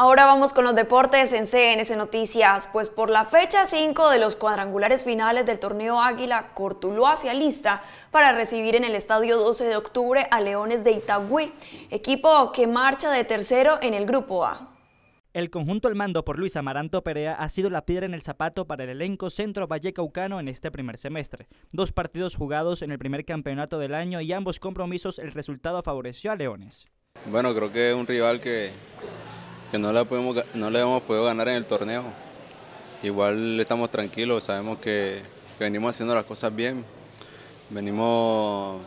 Ahora vamos con los deportes en CNS Noticias, pues por la fecha 5 de los cuadrangulares finales del torneo Águila Cortuluá se lista para recibir en el estadio 12 de octubre a Leones de Itagüí, equipo que marcha de tercero en el grupo A. El conjunto al mando por Luis Amaranto Perea ha sido la piedra en el zapato para el elenco centro vallecaucano en este primer semestre. Dos partidos jugados en el primer campeonato del año y ambos compromisos el resultado favoreció a Leones. Bueno, creo que es un rival que, que no, la podemos no le hemos podido ganar en el torneo. Igual estamos tranquilos, sabemos que, venimos haciendo las cosas bien, venimos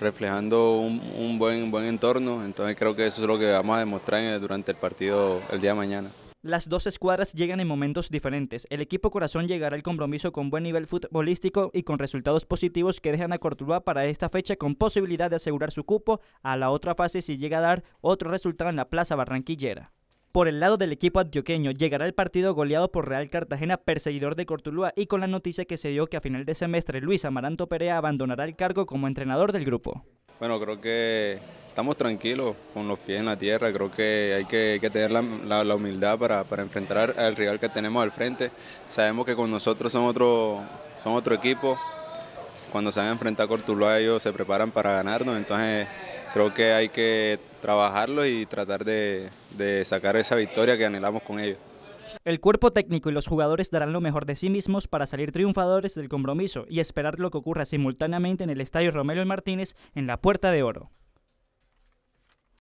reflejando un, buen, buen entorno, entonces creo que eso es lo que vamos a demostrar durante el partido el día de mañana. Las dos escuadras llegan en momentos diferentes. El equipo Corazón llegará al compromiso con buen nivel futbolístico y con resultados positivos que dejan a Cortuluá para esta fecha con posibilidad de asegurar su cupo a la otra fase si llega a dar otro resultado en la Plaza Barranquillera. Por el lado del equipo adioqueño llegará el partido goleado por Real Cartagena, perseguidor de Cortulúa, y con la noticia que se dio que a final de semestre Luis Amaranto Perea abandonará el cargo como entrenador del grupo. Bueno, creo que estamos tranquilos con los pies en la tierra, creo que hay que, tener la, humildad para, enfrentar al rival que tenemos al frente. Sabemos que con nosotros son otro, son otro equipo, cuando se van a enfrentar a Cortulúa ellos se preparan para ganarnos, entonces creo que hay que trabajarlo y tratar de, sacar esa victoria que anhelamos con ellos. El cuerpo técnico y los jugadores darán lo mejor de sí mismos para salir triunfadores del compromiso y esperar lo que ocurra simultáneamente en el Estadio Romero Martínez en la Puerta de Oro.